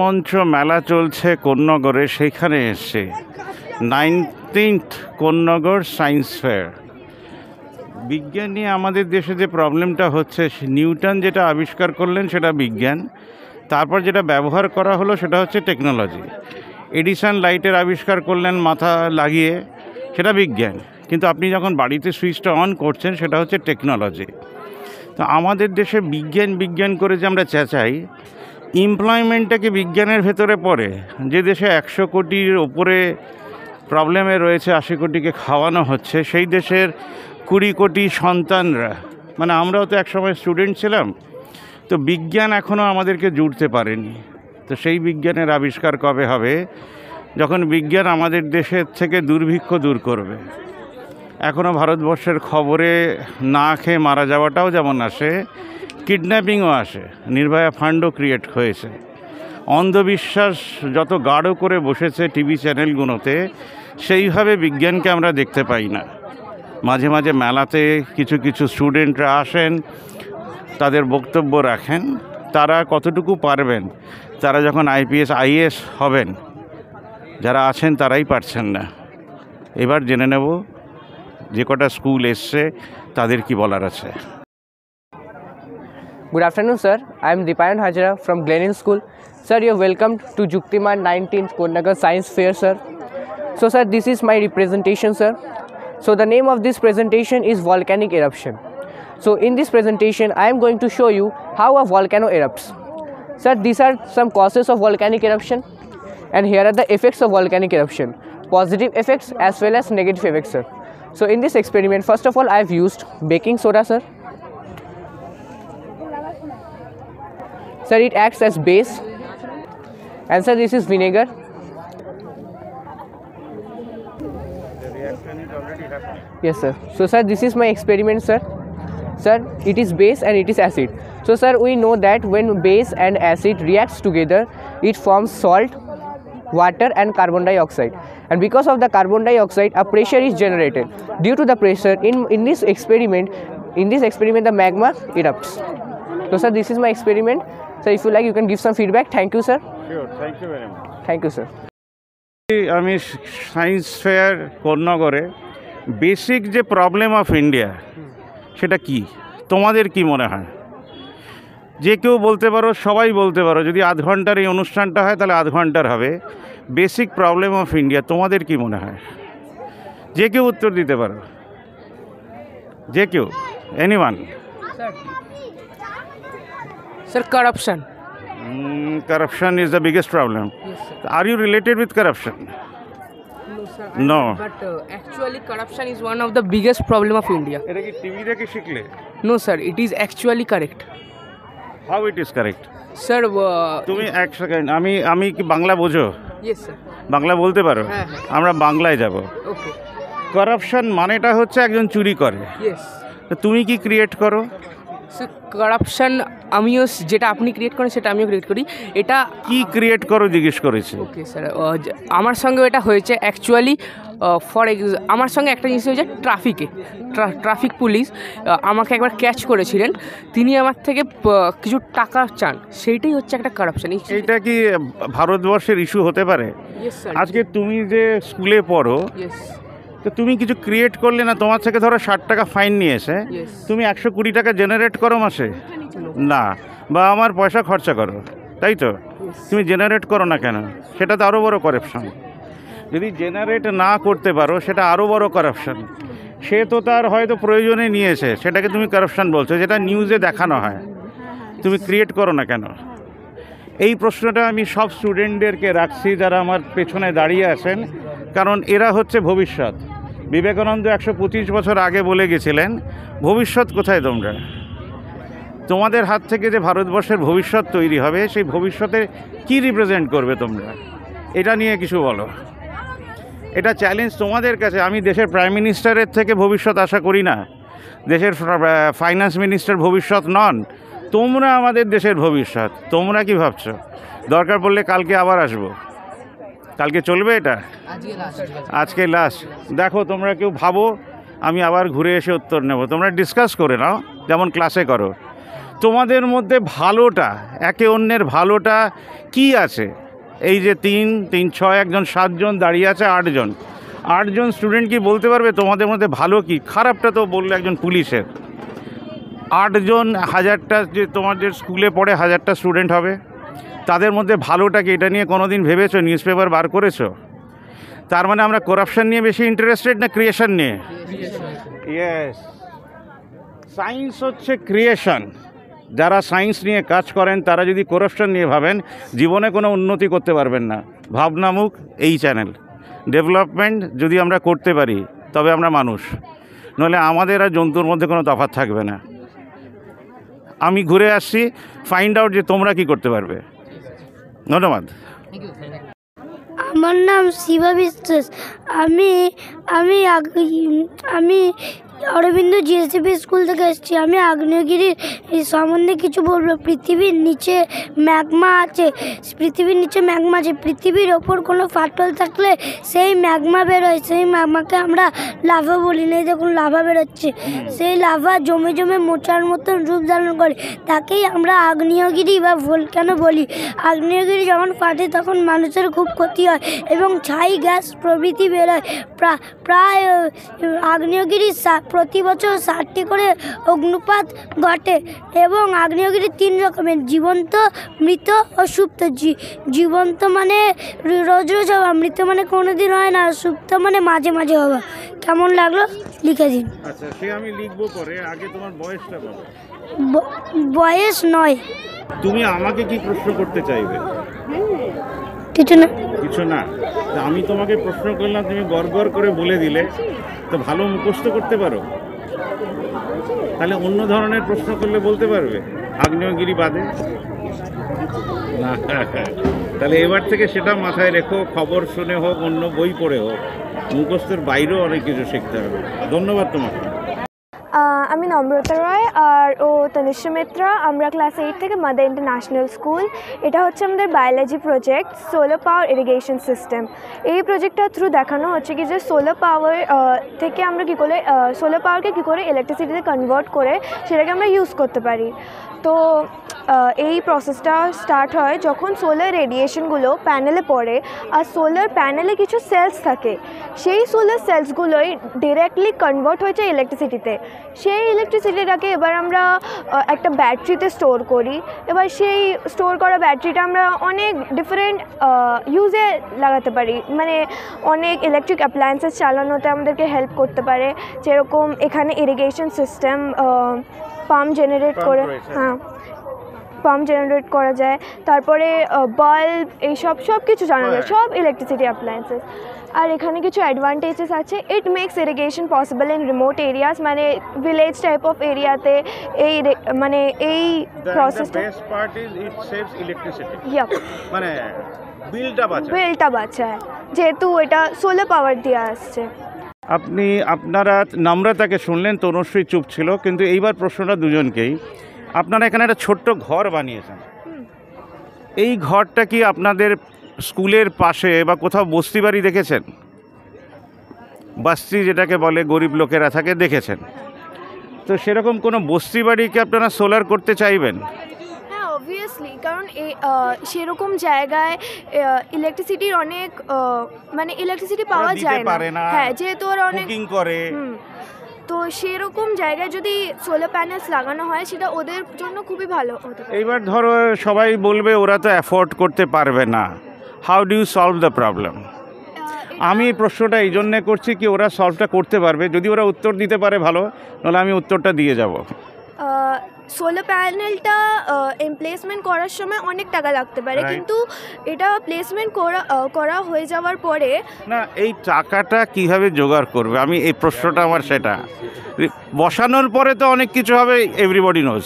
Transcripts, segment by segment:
মঞ্চ মেলা চলছে কোন্নগরে সেখানে এসে নাইনটিন্থ কোন্নগর সায়েন্স ফেয়ার বিজ্ঞান নিয়ে আমাদের দেশে যে প্রবলেমটা হচ্ছে নিউটন যেটা আবিষ্কার করলেন সেটা বিজ্ঞান তারপর যেটা ব্যবহার করা হলো সেটা হচ্ছে টেকনোলজি এডিসন লাইটের আবিষ্কার করলেন মাথা লাগিয়ে সেটা বিজ্ঞান কিন্তু আপনি যখন বাড়িতে সুইচটা অন করছেন সেটা হচ্ছে টেকনোলজি তো আমাদের দেশে বিজ্ঞান বিজ্ঞান করে যে আমরা চেঁচাই এমপ্লয়মেন্টটাকে বিজ্ঞানের ভেতরে পড়ে যে দেশে একশো কোটির ওপরে প্রবলেমে রয়েছে আশি কোটিকে খাওয়ানো হচ্ছে সেই দেশের কুড়ি কোটি সন্তানরা মানে আমরাও তো একসময় স্টুডেন্ট ছিলাম তো বিজ্ঞান এখনও আমাদেরকে জুড়তে পারেনি তো সেই বিজ্ঞানের আবিষ্কার কবে হবে যখন বিজ্ঞান আমাদের দেশের থেকে দুর্ভিক্ষ দূর করবে এখনও ভারতবর্ষের খবরে না খেয়ে মারা যাওয়াটাও যেমন আসে কিডন্যাপিংও আসে নির্ভয়া ফান্ডও ক্রিয়েট হয়েছে অন্ধবিশ্বাস যত গাঢ় করে বসেছে টিভি চ্যানেলগুলোতে সেইভাবে বিজ্ঞানকে আমরা দেখতে পাই না মাঝে মাঝে মেলাতে কিছু কিছু স্টুডেন্টরা আসেন তাদের বক্তব্য রাখেন তারা কতটুকু পারবেন তারা যখন আইপিএস আইএস হবেন যারা আছেন তারাই পারছেন না এবার জেনে নেব যে কটা স্কুল এসছে তাদের কি বলার আছে Good afternoon, sir. I am Dipayan Hajra from Glenin School. Sir, you're welcome to Juktiman 19th Kodnagar Science Fair, sir. So, sir, this is my representation, sir. So, the name of this presentation is Volcanic Eruption. So, in this presentation, I am going to show you how a volcano erupts. Sir, these are some causes of volcanic eruption and here are the effects of volcanic eruption. Positive effects as well as negative effects, sir. So, in this experiment, first of all, I have used baking soda, sir Sir, it acts as base. And sir, this is vinegar. Yes, sir. So, sir, this is my experiment, sir. Sir, it is base and it is acid. So, sir, we know that when base and acid reacts together, it forms salt, water and carbon dioxide and because of the carbon dioxide a pressure is generated due to the pressure in in this experiment in this experiment the magma erupts so sir this is my experiment so if you like you can give some feedback thank you sir thank you you আমি science fair কর্ণগরে basic যে problem of India সেটা কি তোমাদের কি মনে হয় যে কেউ বলতে পারো সবাই বলতে পারো যদি আধ ঘন্টার এই অনুষ্ঠানটা হয় তাহলে আধ ঘন্টার হবে বেসিক প্রবলেম অফ ইন্ডিয়া তোমাদের কি মনে হয় যে কেউ উত্তর দিতে পারো যে কেউ anyone Sir, corruption. Mm, corruption is the biggest problem. Yes, sir. Are you related with corruption? No, sir. I No. don't, But uh, actually, corruption is one of the biggest problem of India. No, sir. It is actually correct. How it is correct? Sir, uh, তুমি এক second আমি আমি কি বাংলা বোঝো yes, sir. Bangla বলতে পারো হ্যাঁ, হ্যাঁ। আমরা বাংলায় যাব Okay. করাপশন মানেটা হচ্ছে একজন চুরি করে Yes. তো তুমি কি ক্রিয়েট করো সো করাপশান আমিও যেটা আপনি ক্রিয়েট করেন সেটা আমিও ক্রিয়েট করি এটা কি ক্রিয়েট করো জিজ্ঞেস করেছি ওকে স্যার আমার সঙ্গে এটা হয়েছে অ্যাকচুয়ালি ফর এক্স আমার সঙ্গে একটা জিনিস হয়েছে ট্রাফিকে ট্রাফিক পুলিশ আমাকে একবার ক্যাচ করেছিলেন তিনি আমার থেকে কিছু টাকা চান সেইটাই হচ্ছে একটা কারাপশান এটা কি ভারতবর্ষের ইস্যু হতে পারে আজকে তুমি যে স্কুলে পড়ো তো তুমি কিছু ক্রিয়েট করলে না তোমার থেকে ধরো ষাট টাকা ফাইন নিয়েছে তুমি একশো কুড়ি টাকা জেনারেট করো মাসে না বা আমার পয়সা খরচা করো তাই তো তুমি জেনারেট করো না কেন সেটা তো আরও বড় করাপশন যদি জেনারেট না করতে পারো সেটা আরও বড় করাপশন সে তো তার হয়তো প্রয়োজনে নিয়েছে সেটাকে তুমি করাপশন বলছো যেটা নিউজে দেখানো হয় তুমি ক্রিয়েট করো না কেন এই প্রশ্নটা আমি সব স্টুডেন্টদেরকে রাখছি যারা আমার পেছনে দাঁড়িয়ে আছেন কারণ এরা হচ্ছে ভবিষ্যৎ বিবেকানন্দ একশো পঁচিশ বছর আগে বলে গেছিলেন ভবিষ্যৎ কোথায় তোমরা তোমাদের হাত থেকে যে ভারতবর্ষের ভবিষ্যৎ তৈরি হবে সেই ভবিষ্যতে কি রিপ্রেজেন্ট করবে তোমরা এটা নিয়ে কিছু বলো এটা চ্যালেঞ্জ তোমাদের কাছে আমি দেশের প্রাইম মিনিস্টারের থেকে ভবিষ্যৎ আশা করি না দেশের ফাইন্যান্স মিনিস্টার ভবিষ্যৎ নন তোমরা আমাদের দেশের ভবিষ্যৎ তোমরা কি ভাবছো দরকার পড়লে কালকে আবার আসবো কালকে চলবে এটা আজকে লাস্ট দেখো তোমরা কেউ ভাবো আমি আবার ঘুরে এসে উত্তর নেব তোমরা ডিসকাস করে নাও যেমন ক্লাসে করো তোমাদের মধ্যে ভালোটা একে অন্যের ভালোটা কি আছে এই যে তিন তিন ছয় একজন সাতজন দাঁড়িয়ে আছে আটজন আটজন স্টুডেন্ট কি বলতে পারবে তোমাদের মধ্যে ভালো কি খারাপটা তো বললো একজন পুলিশের আটজন হাজারটা যে তোমাদের স্কুলে পড়ে হাজারটা স্টুডেন্ট হবে তাদের মধ্যে ভালোটাকে এটা নিয়ে কোনো দিন ভেবেছো নিউজ পেপার বার করেছো তার মানে আমরা করাপশন নিয়ে বেশি ইন্টারেস্টেড না ক্রিয়েশন নিয়ে ইয়েস সায়েন্স হচ্ছে ক্রিয়েশন যারা সায়েন্স নিয়ে কাজ করেন তারা যদি করাপশন নিয়ে ভাবেন জীবনে কোনো উন্নতি করতে পারবেন না ভাবনামুখ এই চ্যানেল ডেভেলপমেন্ট যদি আমরা করতে পারি তবে আমরা মানুষ নলে আমাদের আর জন্তুর মধ্যে কোনো তফাৎ থাকবে না আমি ঘুরে আসছি ফাইন্ড আউট যে তোমরা কি করতে পারবে ধন্যবাদ আমার নাম শিবা বিশ্বাস আমি আমি আমি অরবিন্দ জিএসডিপি স্কুল থেকে এসেছি আমি আগ্নেয়গিরির সম্বন্ধে কিছু বলবো পৃথিবীর নিচে ম্যাগমা আছে পৃথিবীর নিচে ম্যাগমা আছে পৃথিবীর ওপর কোনো ফাটল থাকলে সেই ম্যাগমা বেরোয় সেই ম্যাগমাকে আমরা লাভা বলি না দেখুন লাভা বেরোচ্ছে সেই লাভা জমে জমে মোচার মতন রূপ ধারণ করে তাকেই আমরা আগ্নেয়গিরি বা ভোল কেন বলি আগ্নেয়গিরি যখন ফাটে তখন মানুষের খুব ক্ষতি হয় এবং ছাই গ্যাস প্রভৃতি বেরোয় প্রায় আগ্নেয়গিরির প্রতি বছর ষাটটি করে অগ্নুপাত ঘটে এবং আগ্নেয়গিরি তিন রকমের জীবন্ত মৃত ও সুপ্ত জীবন্ত মানে রোজ রোজ হওয়া মৃত মানে কোনোদিন হয় না সুপ্ত মানে মাঝে মাঝে হওয়া কেমন লাগলো লিখে দিন আচ্ছা সে আমি লিখবো পরে আগে তোমার বয়সটা বলো বয়স নয় তুমি আমাকে কি প্রশ্ন করতে চাইবে হ্যাঁ। কিছু না কিছু না আমি তোমাকে প্রশ্ন করলাম তুমি গড় করে বলে দিলে তো ভালো মুখস্থ করতে পারো তাহলে অন্য ধরনের প্রশ্ন করলে বলতে পারবে আগ্নেয়গিরি বাদে না তাহলে এবার থেকে সেটা মাথায় রেখো খবর শুনে হোক অন্য বই পড়ে হোক মুখস্থের বাইরেও অনেক কিছু শিখতে হবে ধন্যবাদ তোমাকে আমি নম্রতা রয় আর ও তনিষ্ঠা মিত্রা আমরা ক্লাস এইট থেকে মাদার ইন্টারন্যাশনাল স্কুল এটা হচ্ছে আমাদের biology project solar power irrigation system এই প্রজেক্টটার থ্রু দেখানো হচ্ছে কি যে সোলো পাওয়ার থেকে আমরা কী করে সোলো পাওয়ারকে কী করে ইলেকট্রিসিটিতে কনভার্ট করে সেটাকে আমরা ইউজ করতে পারি তো এই প্রসেসটা স্টার্ট হয় যখন সোলার রেডিয়েশনগুলো প্যানেলে পড়ে আর সোলার প্যানেলে কিছু সেলস থাকে সেই সোলার সেলসগুলোই ডিরেক্টলি কনভার্ট হয়েছে ইলেকট্রিসিটিতে সেই ইলেকট্রিসিটিটাকে এবার আমরা একটা ব্যাটারিতে স্টোর করি এবার সেই স্টোর করা ব্যাটারিটা আমরা অনেক ডিফারেন্ট ইউজে লাগাতে পারি মানে অনেক ইলেকট্রিক অ্যাপ্লায়েন্সেস চালানোতে আমাদেরকে হেল্প করতে পারে যেরকম এখানে ইরিগেশন সিস্টেম পাম্প জেনারেট করে হ্যাঁ পাম্প জেনারেট করা যায় তারপরে বাল্ব এইসব সব কিছু জানা যায় হ্যাঁ। সব ইলেকট্রিসিটি অ্যাপ্লায়েন্সেস আর এখানে কিছু অ্যাডভান্টেজেস আছে it makes irrigation possible in remote areas মানে ভিলেজ টাইপ অফ এরিয়াতে এই মানে এই প্রসেসটা বিলটা বাঁচায় যেহেতু এটা সোলার পাওয়ার দিয়ে আসছে আপনি আপনারা নামরা তাকে শুনলেন তনুশ্রী চুপ ছিল কিন্তু এইবার প্রশ্নটা দুজনকেই আপনারা এখানে একটা ছোট্ট ঘর বানিয়েছেন এই ঘরটা কি আপনাদের স্কুলের পাশে বা কোথাও বস্তি বাড়ি দেখেছেন বাস্তি যেটাকে বলে গরিব লোকেরা থাকে দেখেছেন তো সেরকম কোনো বস্তি বাড়ি কি আপনারা সোলার করতে চাইবেন অবভিয়াসলি কারণ সেরকম জায়গায় ইলেকট্রিসিটির অনেক মানে ইলেকট্রিসিটি পাওয়া যায় না হ্যাঁ যেহেতু ওরা অনেক করে তো সেরকম জায়গায় যদি সোলার প্যানেলস লাগানো হয় সেটা ওদের জন্য খুবই ভালো এবার এইবার ধরো সবাই বলবে ওরা তো অ্যাফোর্ড করতে পারবে না how do you solve the problem আমি প্রশ্নটা এই জন্যে করছি কি ওরা সলভটা করতে পারবে যদি ওরা উত্তর দিতে পারে ভালো নাহলে আমি উত্তরটা দিয়ে যাব সোলার প্যানেলটা এমপ্লেসমেন্ট করার সময় অনেক টাকা লাগতে পারে কিন্তু এটা প্লেসমেন্ট করা করা হয়ে যাওয়ার পরে না এই টাকাটা কিভাবে জোগাড় করবে আমি এই প্রশ্নটা আমার সেটা বসানোর পরে তো অনেক কিছু হবে এভরিবডি নোজ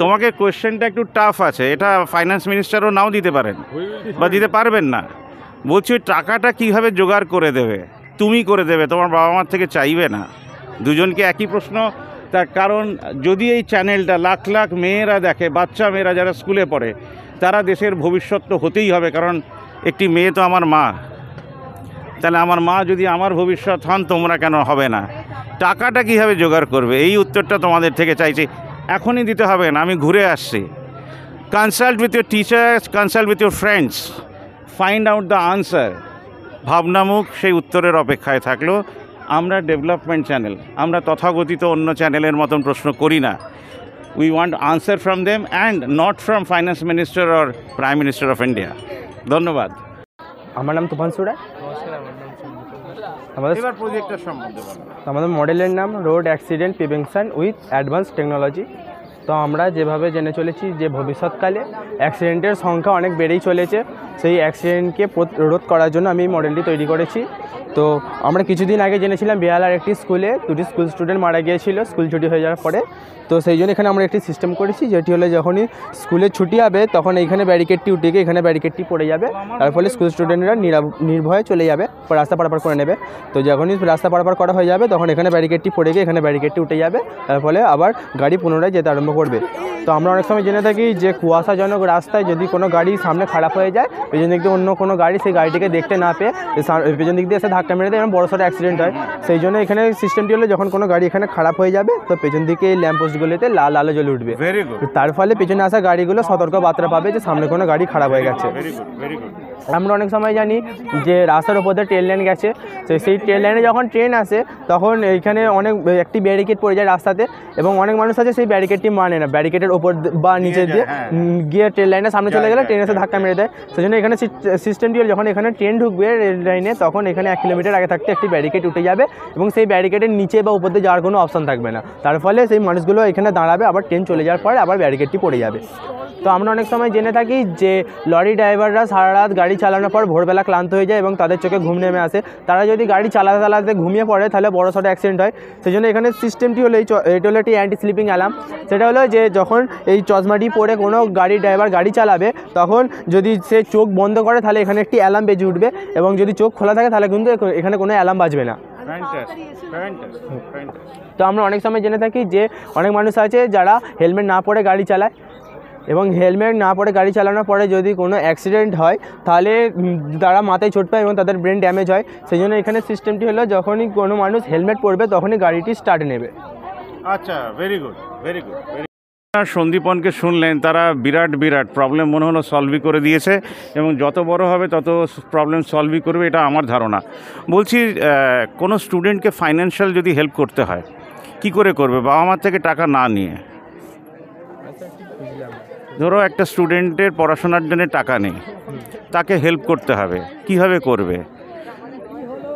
তোমাকে কোয়েশ্চেনটা একটু টাফ আছে এটা ফাইন্যান্স মিনিস্টারও নাও দিতে পারেন বা দিতে পারবেন না বলছি ওই টাকাটা কীভাবে জোগাড় করে দেবে তুমি করে দেবে তোমার বাবা মার থেকে চাইবে না দুজনকে একই প্রশ্ন তার কারণ যদি এই চ্যানেলটা লাখ লাখ মেয়েরা দেখে বাচ্চা মেয়েরা যারা স্কুলে পড়ে তারা দেশের ভবিষ্যৎ তো হতেই হবে কারণ একটি মেয়ে তো আমার মা তাহলে আমার মা যদি আমার ভবিষ্যৎ হন তোমরা কেন হবে না টাকাটা কীভাবে জোগাড় করবে এই উত্তরটা তোমাদের থেকে চাইছি এখনই দিতে হবে না আমি ঘুরে আসছি consult with your teachers consult with your friends find out the answer ভাবনামুখ সেই উত্তরের অপেক্ষায় থাকলো আমরা ডেভেলপমেন্ট চ্যানেল আমরা তথাগতিত অন্য চ্যানেলের মতন প্রশ্ন করি না we want answer from them and not from finance minister or prime minister of India ধন্যবাদ আমার নাম তুফান সুরা আমাদের মডেলের নাম road accident prevention with advance technology তো আমরা যেভাবে জেনে চলেছি যে ভবিষ্যৎকালে অ্যাক্সিডেন্টের সংখ্যা অনেক বেড়েই চলেছে সেই অ্যাক্সিডেন্টকে রোধ করার জন্য আমি এই মডেলটি তৈরি করেছি তো আমরা কিছুদিন আগে জেনেছিলাম বিহালার একটি স্কুলে দুটি স্কুল স্টুডেন্ট মারা গিয়েছিল স্কুল ছুটি হয়ে যাওয়ার পরে তো সেই জন্য এখানে আমরা একটি সিস্টেম করেছি যেটি হলো যখনই স্কুলে ছুটি হবে তখন এইখানে ব্যারিকেডটি উঠে গিয়ে এখানে ব্যারিকেডটি পড়ে যাবে তার ফলে স্কুল স্টুডেন্টরা নির্ভয়ে চলে যাবে রাস্তা পারাপার করে নেবে তো যখনই রাস্তা পারাপার করা হয়ে যাবে তখন এখানে ব্যারিকেডটি পড়ে গিয়ে এখানে ব্যারিকেডটি উঠে যাবে তার ফলে আবার গাড়ি পুনরায় যেতে আরম্ভ করবে তো আমরা অনেক সময় জেনে থাকি যে কুয়াশাজনক রাস্তায় যদি কোনো গাড়ি সামনে খারাপ হয়ে যায় পেছন দিক দিয়ে অন্য কোনো গাড়ি সেই গাড়িটিকে দেখতে না পেয়ে পেছন দিক দিয়ে এসে ধাক্কা মেরে দেয় এবং বড়ো সড়ো অ্যাক্সিডেন্ট হয় সেই জন্য এখানে সিস্টেমটি হলে যখন কোনো গাড়ি এখানে খারাপ হয়ে যাবে তো পেছন দিকে এই ল্যাম্পপোস্টগুলিতে লাল আলো জ্বলে উঠবে তার ফলে পেছনে আসা গাড়িগুলো সতর্ক বার্তা পাবে যে সামনে কোনো গাড়ি খারাপ হয়ে গেছে আমরা অনেক সময় জানি যে রাস্তার ওপর দিয়ে ট্রেন লাইন গেছে তো সেই ট্রেন লাইনে যখন ট্রেন আসে তখন এইখানে অনেক একটি ব্যারিকেড পড়ে যায় রাস্তাতে এবং অনেক মানুষ আছে সেই ব্যারিকেডটি মানে না ব্যারিকেডের ওপর বা নিচে দিয়ে হ্যাঁ। গিয়ে ট্রেন লাইনের সামনে চলে গেলে ট্রেনের এসে ধাক্কা মেরে দেয় সেই জন্য এখানে সিস্টেমটি যখন এখানে ট্রেন ঢুকবে রেল লাইনে তখন এখানে এক কিলোমিটার আগে থাকতে একটি ব্যারিকেড উঠে যাবে এবং সেই ব্যারিকেডের নিচে বা উপর দিয়ে যাওয়ার কোনো অপশান থাকবে না তার ফলে সেই মানুষগুলো এখানে দাঁড়াবে আবার ট্রেন চলে যাওয়ার পরে আবার ব্যারিকেডটি পড়ে যাবে তো আমরা অনেক সময় জেনে থাকি যে লরি ড্রাইভাররা সারা রাত গাড়ি চালানোর পর ভোরবেলা ক্লান্ত হয়ে যায় এবং তাদের চোখে ঘুম নেমে আসে তারা যদি গাড়ি চালাতে চালাতে ঘুমিয়ে পড়ে তাহলে বড়ো সড়ো অ্যাক্সিডেন্ট হয় সেই জন্য এখানে সিস্টেমটি হলো এই এটি হলো একটি অ্যান্টি স্লিপিং অ্যালার্ম সেটা হলো যে যখন এই চশমাটি পরে কোনো গাড়ি ড্রাইভার গাড়ি চালাবে তখন যদি সে চোখ বন্ধ করে তাহলে এখানে একটি অ্যালার্ম বেজে উঠবে এবং যদি চোখ খোলা থাকে তাহলে কিন্তু এখানে কোনো অ্যালার্ম বাজবে না তো আমরা অনেক সময় জেনে থাকি যে অনেক মানুষ আছে যারা হেলমেট না পরে গাড়ি চালায় এবং হেলমেট না পরে গাড়ি চালানোর পরে যদি কোনো অ্যাক্সিডেন্ট হয় তাহলে তারা মাথায় ছোট পায় এবং তাদের ব্রেন ড্যামেজ হয় সেই জন্য এখানে সিস্টেমটি হলো যখনই কোনো মানুষ হেলমেট পরবে তখনই গাড়িটি স্টার্ট নেবে আচ্ছা ভেরি গুড ভেরি গুড সন্দীপনকে শুনলেন তারা বিরাট বিরাট প্রবলেম মনে হলো সলভই করে দিয়েছে এবং যত বড় হবে তত প্রবলেম সলভই করবে এটা আমার ধারণা বলছি কোনো স্টুডেন্টকে ফাইন্যান্সিয়াল যদি হেল্প করতে হয় কি করে করবে বাবা মার থেকে টাকা না নিয়ে ধরো একটা স্টুডেন্টের পড়াশোনার জন্য টাকা নেই তাকে হেল্প করতে হবে কিভাবে করবে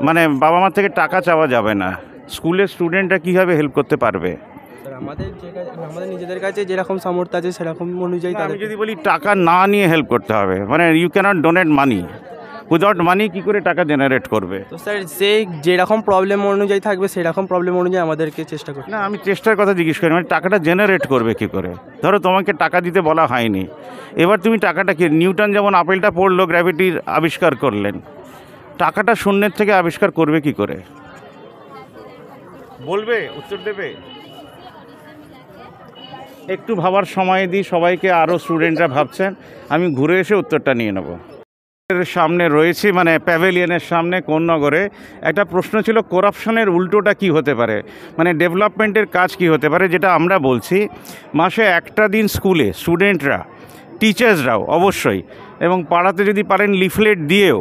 মানে বাবা মার থেকে টাকা চাওয়া যাবে না স্কুলের স্টুডেন্টরা কীভাবে হেল্প করতে পারবে আমাদের নিজেদের কাছে যেরকম সামর্থ্য আছে সেরকম অনুযায়ী যদি বলি টাকা না নিয়ে হেল্প করতে হবে মানে ইউ মানি মানি কী করে টাকা জেনারেট করবে তো যেরকম প্রবলেম অনুযায়ী থাকবে সেরকম প্রবলেম অনুযায়ী আমাদেরকে চেষ্টা না আমি চেষ্টার কথা জিজ্ঞেস করি মানে টাকাটা জেনারেট করবে কী করে ধরো তোমাকে টাকা দিতে বলা হয়নি এবার তুমি টাকাটা কি নিউটন যেমন আপেলটা পড়লো গ্র্যাভিটির আবিষ্কার করলেন টাকাটা শূন্যের থেকে আবিষ্কার করবে কি করে বলবে উত্তর দেবে একটু ভাবার সময় দিই সবাইকে আরও স্টুডেন্টরা ভাবছেন আমি ঘুরে এসে উত্তরটা নিয়ে নেব সামনে রয়েছি মানে প্যাভেলিয়নের সামনে কোন নগরে একটা প্রশ্ন ছিল করাপশনের উল্টোটা কি হতে পারে মানে ডেভেলপমেন্টের কাজ কি হতে পারে যেটা আমরা বলছি মাসে একটা দিন স্কুলে স্টুডেন্টরা টিচার্সরাও অবশ্যই এবং পাড়াতে যদি পারেন লিফলেট দিয়েও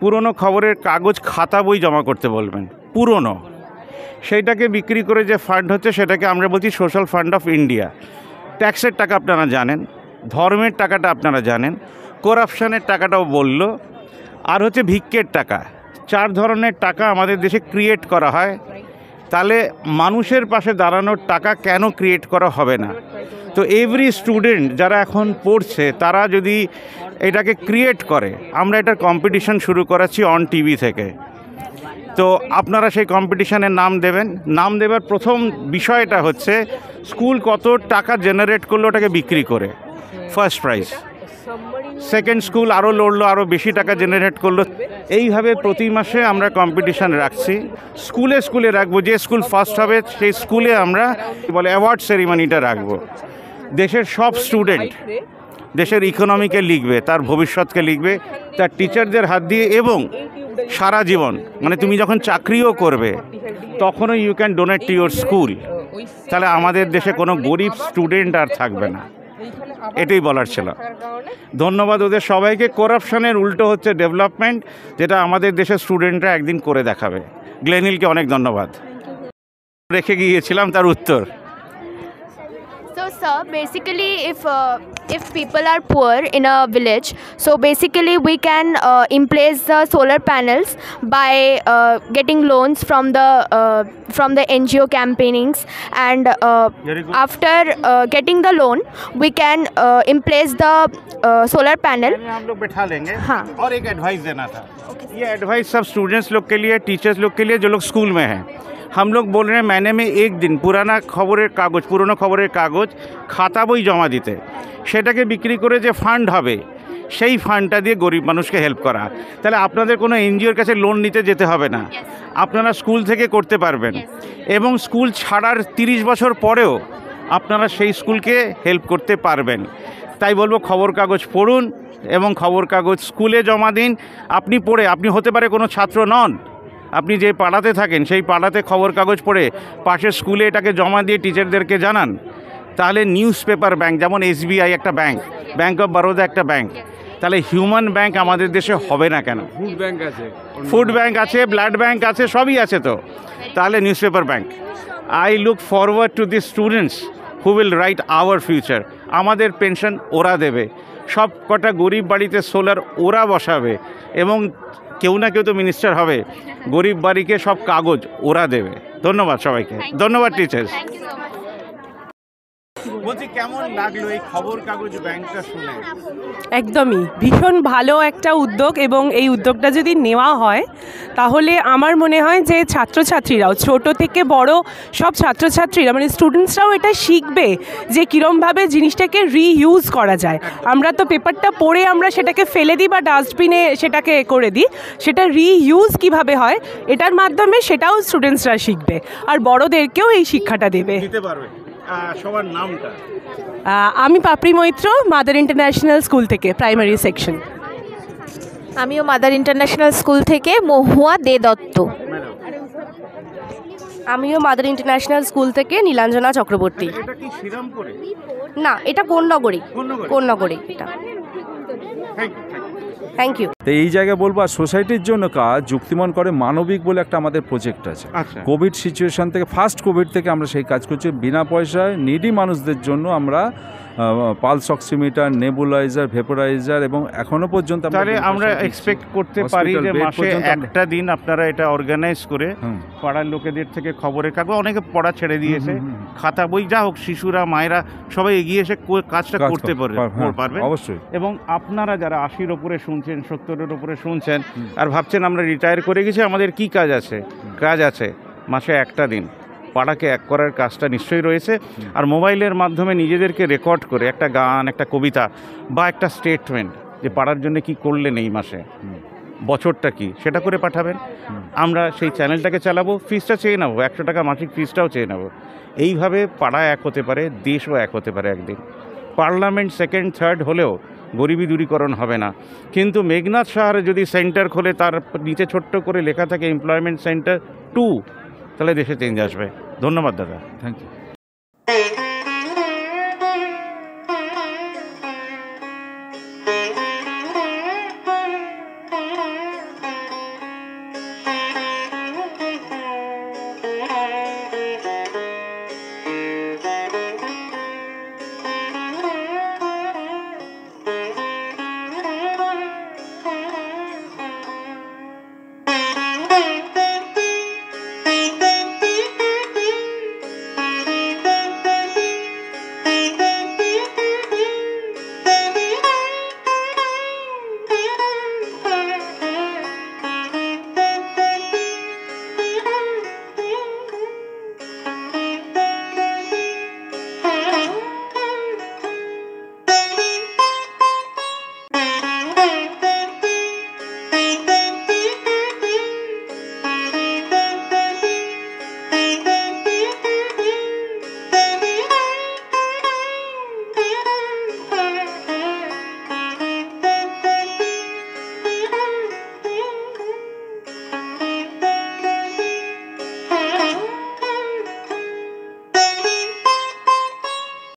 পুরনো খবরের কাগজ খাতা বই জমা করতে বলবেন পুরনো সেইটাকে বিক্রি করে যে ফান্ড হচ্ছে সেটাকে আমরা বলছি সোশ্যাল ফান্ড অফ ইন্ডিয়া ট্যাক্সের টাকা আপনারা জানেন ধর্মের টাকাটা আপনারা জানেন করাপশানের টাকাটাও বলল আর হচ্ছে ভিক্ষের টাকা চার ধরনের টাকা আমাদের দেশে ক্রিয়েট করা হয় তাহলে মানুষের পাশে দাঁড়ানোর টাকা কেন ক্রিয়েট করা হবে না তো এভরি স্টুডেন্ট যারা এখন পড়ছে তারা যদি এটাকে ক্রিয়েট করে আমরা এটার কম্পিটিশন শুরু করাচ্ছি অন টিভি থেকে তো আপনারা সেই কম্পিটিশানের নাম দেবেন নাম দেবার প্রথম বিষয়টা হচ্ছে স্কুল কত টাকা জেনারেট করলো ওটাকে বিক্রি করে ফার্স্ট প্রাইজ সেকেন্ড স্কুল আরও লড়লো আরও বেশি টাকা জেনারেট করলো এইভাবে প্রতি মাসে আমরা কম্পিটিশান রাখছি স্কুলে স্কুলে রাখবো যে স্কুল ফার্স্ট হবে সেই স্কুলে আমরা বলে অ্যাওয়ার্ড সেরিমনিটা রাখবো দেশের সব স্টুডেন্ট দেশের ইকোনমিকে লিখবে তার ভবিষ্যৎকে লিখবে তার টিচারদের হাত দিয়ে এবং সারা জীবন মানে তুমি যখন চাকরিও করবে তখনও you can donate to your school তাহলে আমাদের দেশে কোনো গরিব স্টুডেন্ট আর থাকবে না এটাই বলার ছিল ধন্যবাদ ওদের সবাইকে করাপশনের উল্টো হচ্ছে ডেভেলপমেন্ট যেটা আমাদের দেশের স্টুডেন্টরা একদিন করে দেখাবে গ্লেনিলকে অনেক ধন্যবাদ রেখে গিয়েছিলাম তার উত্তর sir, basically, if uh, if people are poor in a village, so basically we can uh, place the solar panels by uh, getting loans from the from the NGO campaignings, and after getting the loan, we can place the solar panel. हम लोग बैठा लेंगे हाँ. और एक advice देना था ये एडवाइस सब स्टूडेंट्स लोग के लिए टीचर्स लोग के लिए जो लोग स्कूल में हैं हम लोग बोल रहे हैं महीने में एक পুরানা খবরের কাগজ পুরনো খবরের কাগজ খাতা বই জমা দিতে সেটাকে বিক্রি করে যে ফান্ড হবে সেই ফান্ডটা দিয়ে গরিব মানুষকে হেল্প করা তাহলে আপনাদের কোনো এনজিওর কাছে লোন নিতে যেতে হবে না আপনারা স্কুল থেকে করতে পারবেন এবং স্কুল ছাড়ার তিরিশ বছর পরেও আপনারা সেই স্কুলকে হেল্প করতে পারবেন তাই বলবো খবর কাগজ পড়ুন এবং খবর কাগজ স্কুলে জমা দিন আপনি পড়ে আপনি হতে পারে কোনো ছাত্র নন আপনি যে পাড়াতে থাকেন সেই পাড়াতে খবর কাগজ পড়ে পাশের স্কুলে এটাকে জমা দিয়ে টিচারদেরকে জানান তাহলে নিউজ পেপার ব্যাঙ্ক যেমন এসবিআই একটা ব্যাঙ্ক ব্যাঙ্ক অফ বরোদা একটা ব্যাঙ্ক তাহলে হিউম্যান ব্যাঙ্ক আমাদের দেশে হবে না কেন ফুড ব্যাঙ্ক আছে ফুড ব্যাঙ্ক আছে ব্লাড ব্যাঙ্ক আছে সবই আছে তো তাহলে newspaper bank I look forward to the students who will write our future আমাদের পেনশন ওরা দেবে সব কটা গরিব বাড়িতে সোলার ওরা বসাবে এবং কেউ না কেউ তো মিনিস্টার হবে গরিব বাড়িকে সব কাগজ ওরা দেবে ধন্যবাদ সবাইকে ধন্যবাদ টিচার্স একদমই ভীষণ ভালো একটা উদ্যোগ এবং এই উদ্যোগটা যদি নেওয়া হয় তাহলে আমার মনে হয় যে ছাত্রছাত্রীরাও ছোট থেকে বড় সব ছাত্রছাত্রীরা মানে স্টুডেন্টসরাও এটা শিখবে যে কীরমভাবে জিনিসটাকে রিইউজ করা যায় আমরা তো পেপারটা পড়ে আমরা সেটাকে ফেলে দিই বা ডাস্টবিনে সেটাকে করে দিই সেটা রিইউজ কিভাবে হয় এটার মাধ্যমে সেটাও স্টুডেন্টসরা শিখবে আর বড়দেরকেও এই শিক্ষাটা দেবে দিতে পারবে সবার নামটা আমি Papri Maitra Mother International School থেকে প্রাইমারি সেকশন আমিও মাদার ইন্টারন্যাশনাল স্কুল থেকে মহুয়া দে দত্ত আমিও মাদার ইন্টারন্যাশনাল স্কুল থেকে নীলাঞ্জনা চক্রবর্তী আচ্ছা, না এটা কোন নগরী কোন নগরী এটা থ্যাংক ইউ তো এই জায়গায় বলবো আর সোসাইটির জন্য কাজ যুক্তিমান করে মানবিক বলে একটা আমাদের প্রজেক্ট আছে কোভিড আচ্ছা। সিচুয়েশান থেকে ফার্স্ট কোভিড থেকে আমরা সেই কাজ করছি বিনা পয়সায় নিডি মানুষদের জন্য আমরা পালস অক্সিমিটার নেবুলাইজার ভেপোরাইজার এবং এখনো পর্যন্ত তাহলে আমরা এক্সপেক্ট করতে পারি যে মাসে একটা দিন আপনারা এটা অর্গানাইজ করে পাড়ার লোকেদের থেকে খবরের কাগজ অনেকে পড়া ছেড়ে দিয়েছে খাতা বই যা হোক শিশুরা মায়েরা সবাই এগিয়ে এসে কাজটা করতে পারবে হ্যাঁ, পারবে অবশ্যই এবং আপনারা যারা আশির ওপরে শুনছেন সত্য সত্তরের উপরে শুনছেন আর ভাবছেন আমরা রিটায়ার করে গেছি আমাদের কি কাজ আছে কাজ আছে মাসে একটা দিন পাড়াকে এক করার কাজটা নিশ্চয়ই রয়েছে আর মোবাইলের মাধ্যমে নিজেদেরকে রেকর্ড করে একটা গান একটা কবিতা বা একটা স্টেটমেন্ট যে পাড়ার জন্য কি করলেন এই মাসে বছরটা কি সেটা করে পাঠাবেন আমরা সেই চ্যানেলটাকে চালাবো ফিজটা চেয়ে নেবো একশো টাকা মাসিক ফিজটাও চেয়ে নেবো এইভাবে পাড়া এক হতে পারে দেশও এক হতে পারে একদিন পার্লামেন্ট সেকেন্ড থার্ড হলেও গরিবী দূরীকরণ হবে না কিন্তু মেঘনাথ শহরে যদি সেন্টার খোলে তার নিচে ছোট্ট করে লেখা থাকে এমপ্লয়মেন্ট সেন্টার টু তাহলে দেশে চেঞ্জ আসবে ধন্যবাদ দাদা থ্যাংক ইউ